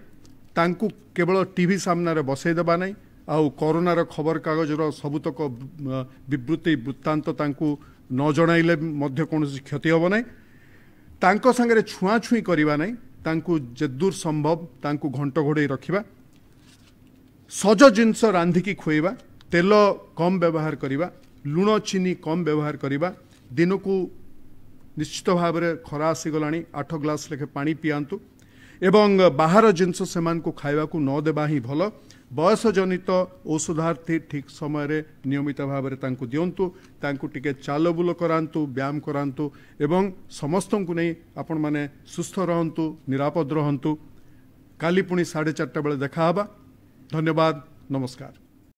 ତାଙ୍କୁ କେବଳ ଟିଭି ସାମ୍ନାରେ ଦେବା ନାହିଁ ଆଉ କରୋନାର ଖବରକାଗଜର ସବୁତକ ବିବୃତ୍ତି ବୃତ୍ତାନ୍ତ ତାଙ୍କୁ ନ ଜଣାଇଲେ ମଧ୍ୟ କୌଣସି କ୍ଷତି ହେବ ନାହିଁ ତାଙ୍କ ସାଙ୍ଗରେ ଛୁଆଁଛୁଇଁ କରିବା ନାହିଁ ତାଙ୍କୁ ଯେଦୂର ସମ୍ଭବ ତାଙ୍କୁ ଘଣ୍ଟ ଘୋଡ଼େଇ ରଖିବା ସଜ ଜିନିଷ ରାନ୍ଧିକି ଖୁଆଇବା ତେଲ କମ୍ ବ୍ୟବହାର କରିବା ଲୁଣ ଚିନି କମ୍ ବ୍ୟବହାର କରିବା ଦିନକୁ ନିଶ୍ଚିତ ଭାବରେ ଖରା ଆସିଗଲାଣି ଆଠ ଗ୍ଲାସ୍ ଲେଖେ ପାଣି ପିଆନ୍ତୁ ଏବଂ ବାହାର ଜିନିଷ ସେମାନଙ୍କୁ ଖାଇବାକୁ ନ ଦେବା ହିଁ ଭଲ ବୟସ ଜନିତ ଔଷଧାର୍ଥୀ ଠିକ୍ ସମୟରେ ନିୟମିତ ଭାବରେ ତାଙ୍କୁ ଦିଅନ୍ତୁ ତାଙ୍କୁ ଟିକେ ଚାଲବୁଲ କରାନ୍ତୁ ବ୍ୟାୟାମ କରାନ୍ତୁ ଏବଂ ସମସ୍ତଙ୍କୁ ନେଇ ଆପଣମାନେ ସୁସ୍ଥ ରହନ୍ତୁ ନିରାପଦ ରହନ୍ତୁ କାଲି ପୁଣି ସାଢ଼େ ଚାରିଟା ବେଳେ ଦେଖା ହେବା ଧନ୍ୟବାଦ ନମସ୍କାର